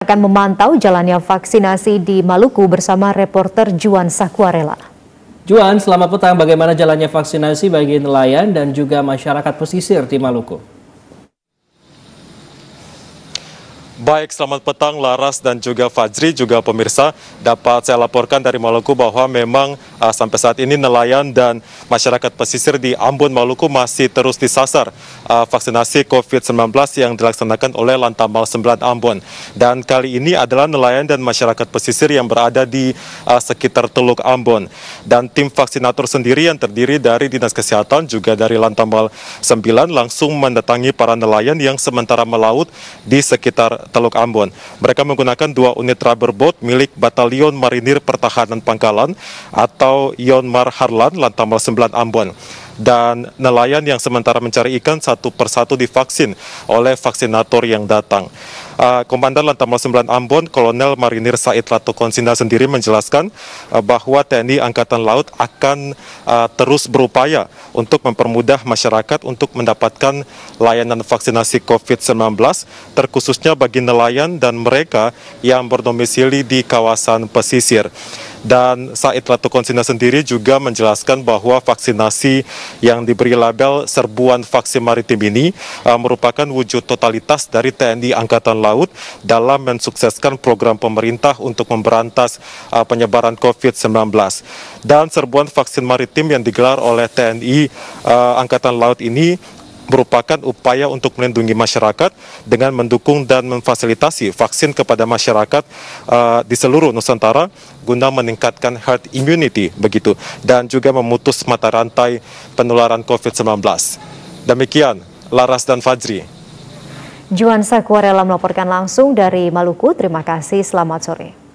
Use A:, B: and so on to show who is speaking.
A: akan memantau jalannya vaksinasi di Maluku bersama reporter Juan Sakuarela. Juan, selamat petang. Bagaimana jalannya vaksinasi bagi nelayan dan juga masyarakat pesisir di Maluku? Baik, selamat petang Laras dan juga Fajri juga pemirsa. Dapat saya laporkan dari Maluku bahwa memang uh, sampai saat ini nelayan dan masyarakat pesisir di Ambon, Maluku masih terus disasar uh, vaksinasi COVID-19 yang dilaksanakan oleh Lantamal 9 Ambon. Dan kali ini adalah nelayan dan masyarakat pesisir yang berada di uh, sekitar Teluk Ambon. Dan tim vaksinator sendiri yang terdiri dari Dinas Kesehatan juga dari Lantamal 9 langsung mendatangi para nelayan yang sementara melaut di sekitar Teluk Ambon. Mereka menggunakan dua unit rubber boat milik Batalion Marinir Pertahanan Pangkalan atau atau Yonmar Harlan, Lantamal 9 Ambon. Dan nelayan yang sementara mencari ikan satu persatu divaksin oleh vaksinator yang datang. Uh, Komandan Lantamal 9 Ambon, Kolonel Marinir Said Latukonsina sendiri menjelaskan uh, bahwa TNI Angkatan Laut akan uh, terus berupaya untuk mempermudah masyarakat untuk mendapatkan layanan vaksinasi COVID-19, terkhususnya bagi nelayan dan mereka yang berdomisili di kawasan pesisir. Dan Said Latukonsina sendiri juga menjelaskan bahwa vaksinasi yang diberi label Serbuan Vaksin Maritim ini uh, merupakan wujud totalitas dari TNI Angkatan Laut dalam mensukseskan program pemerintah untuk memberantas uh, penyebaran COVID-19. Dan serbuan vaksin maritim yang digelar oleh TNI uh, eh, Angkatan Laut ini merupakan upaya untuk melindungi masyarakat dengan mendukung dan memfasilitasi vaksin kepada masyarakat uh, di seluruh Nusantara guna meningkatkan herd immunity begitu dan juga memutus mata rantai penularan COVID-19. Demikian Laras dan Fajri. Juan Sakuarela melaporkan langsung dari Maluku. Terima kasih, selamat sore.